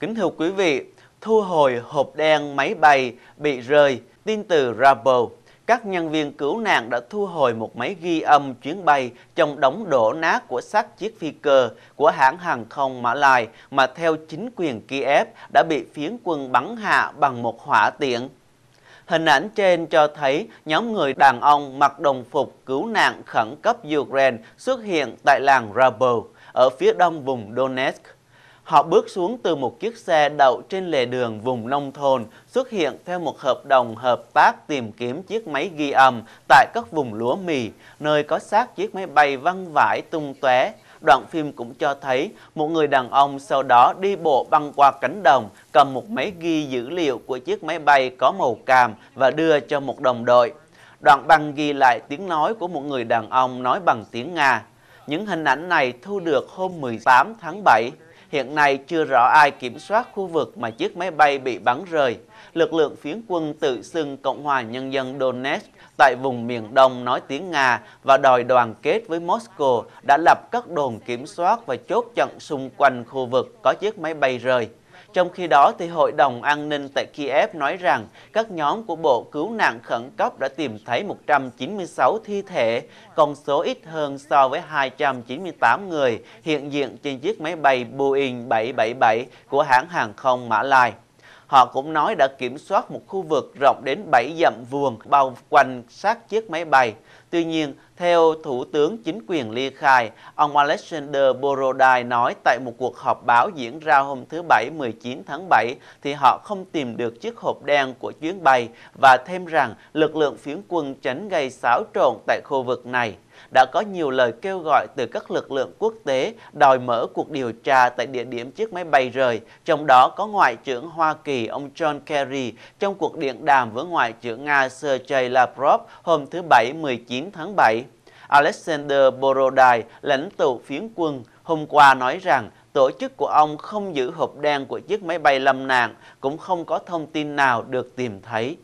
Kính thưa quý vị, thu hồi hộp đen máy bay bị rơi, tin từ Rabo. Các nhân viên cứu nạn đã thu hồi một máy ghi âm chuyến bay trong đống đổ nát của xác chiếc phi cơ của hãng hàng không Mã Lai mà theo chính quyền Kiev đã bị phiến quân bắn hạ bằng một hỏa tiện. Hình ảnh trên cho thấy nhóm người đàn ông mặc đồng phục cứu nạn khẩn cấp Ukraine xuất hiện tại làng Rabo ở phía đông vùng Donetsk Họ bước xuống từ một chiếc xe đậu trên lề đường vùng nông thôn, xuất hiện theo một hợp đồng hợp tác tìm kiếm chiếc máy ghi âm tại các vùng lúa mì, nơi có xác chiếc máy bay văng vải tung tóe. Đoạn phim cũng cho thấy một người đàn ông sau đó đi bộ băng qua cánh đồng, cầm một máy ghi dữ liệu của chiếc máy bay có màu cam và đưa cho một đồng đội. Đoạn băng ghi lại tiếng nói của một người đàn ông nói bằng tiếng Nga. Những hình ảnh này thu được hôm 18 tháng 7. Hiện nay chưa rõ ai kiểm soát khu vực mà chiếc máy bay bị bắn rơi. Lực lượng phiến quân tự xưng Cộng hòa Nhân dân Donetsk tại vùng miền đông nói tiếng Nga và đòi đoàn kết với Moscow đã lập các đồn kiểm soát và chốt chặn xung quanh khu vực có chiếc máy bay rơi. Trong khi đó, thì Hội đồng An ninh tại Kiev nói rằng các nhóm của Bộ Cứu nạn Khẩn cấp đã tìm thấy 196 thi thể, con số ít hơn so với 298 người hiện diện trên chiếc máy bay Boeing 777 của hãng hàng không Mã Lai. Họ cũng nói đã kiểm soát một khu vực rộng đến 7 dặm vuông bao quanh sát chiếc máy bay. Tuy nhiên, theo Thủ tướng chính quyền Ly Khai, ông Alexander Borodai nói tại một cuộc họp báo diễn ra hôm thứ Bảy 19 tháng 7 thì họ không tìm được chiếc hộp đen của chuyến bay và thêm rằng lực lượng phiến quân tránh gây xáo trộn tại khu vực này. Đã có nhiều lời kêu gọi từ các lực lượng quốc tế đòi mở cuộc điều tra tại địa điểm chiếc máy bay rời, trong đó có Ngoại trưởng Hoa Kỳ ông John Kerry trong cuộc điện đàm với Ngoại trưởng Nga Sergei Lavrov hôm thứ Bảy 19 9 tháng 7, Alexander Borodai, lãnh tụ phiến quân, hôm qua nói rằng tổ chức của ông không giữ hộp đen của chiếc máy bay lâm nạn, cũng không có thông tin nào được tìm thấy.